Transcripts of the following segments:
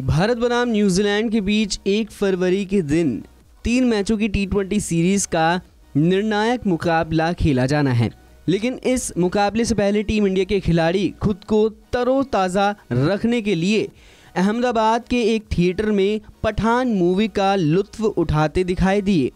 भारत बनाम न्यूजीलैंड के बीच एक फरवरी के दिन तीन मैचों की टी सीरीज का निर्णायक मुकाबला खेला जाना है लेकिन इस मुकाबले से पहले टीम इंडिया के खिलाड़ी खुद को तरोताज़ा रखने के लिए अहमदाबाद के एक थिएटर में पठान मूवी का लुत्फ उठाते दिखाई दिए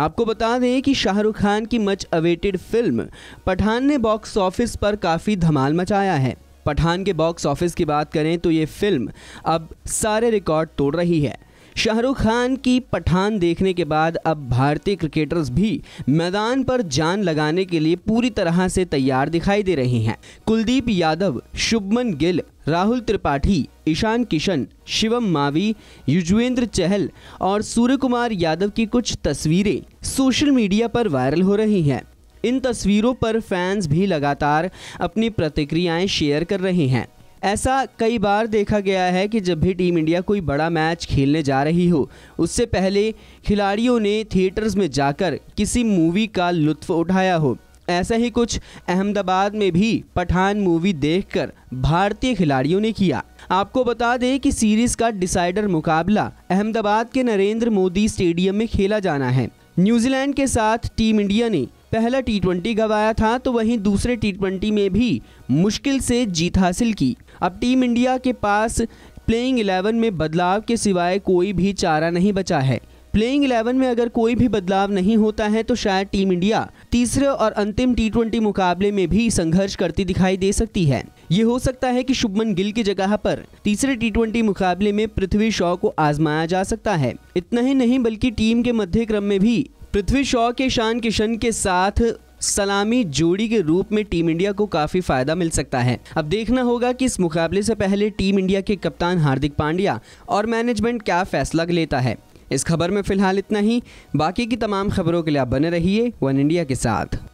आपको बता दें कि शाहरुख खान की मच अवेटेड फिल्म पठान ने बॉक्स ऑफिस पर काफ़ी धमाल मचाया है पठान के बॉक्स ऑफिस की बात करें तो ये फिल्म अब सारे रिकॉर्ड तोड़ रही है शाहरुख खान की पठान देखने के बाद अब भारतीय क्रिकेटर्स भी मैदान पर जान लगाने के लिए पूरी तरह से तैयार दिखाई दे रहे हैं कुलदीप यादव शुभमन गिल राहुल त्रिपाठी ईशान किशन शिवम मावी युजवेंद्र चहल और सूर्य कुमार यादव की कुछ तस्वीरें सोशल मीडिया पर वायरल हो रही हैं इन तस्वीरों पर फैंस भी लगातार अपनी प्रतिक्रियाएं शेयर कर रहे हैं ऐसा कई बार देखा गया है कि जब भी टीम इंडिया कोई बड़ा मैच खेलने जा रही हो उससे पहले खिलाड़ियों ने थिएटर्स में जाकर किसी मूवी का लुत्फ उठाया हो ऐसा ही कुछ अहमदाबाद में भी पठान मूवी देखकर भारतीय खिलाड़ियों ने किया आपको बता दें कि सीरीज का डिसाइडर मुकाबला अहमदाबाद के नरेंद्र मोदी स्टेडियम में खेला जाना है न्यूजीलैंड के साथ टीम इंडिया ने पहला टी ट्वेंटी गवाया था तो वहीं दूसरे टी ट्वेंटी में भी मुश्किल से जीत हासिल की अब टीम इंडिया के पास प्लेइंग इलेवन में बदलाव के सिवाय कोई भी चारा नहीं बचा है प्लेइंग इलेवन में अगर कोई भी बदलाव नहीं होता है तो शायद टीम इंडिया तीसरे और अंतिम टी ट्वेंटी मुकाबले में भी संघर्ष करती दिखाई दे सकती है ये हो सकता है कि शुभमन गिल की जगह पर तीसरे टी ट्वेंटी मुकाबले में पृथ्वी शॉ को आजमाया जा सकता है इतना ही नहीं बल्कि टीम के मध्य क्रम में भी पृथ्वी शॉ के ईशान किशन के साथ सलामी जोड़ी के रूप में टीम इंडिया को काफी फायदा मिल सकता है अब देखना होगा कि इस मुकाबले से पहले टीम इंडिया के कप्तान हार्दिक पांड्या और मैनेजमेंट क्या फैसला लेता है इस खबर में फिलहाल इतना ही बाकी की तमाम खबरों के लिए आप बने रहिए वन इंडिया के साथ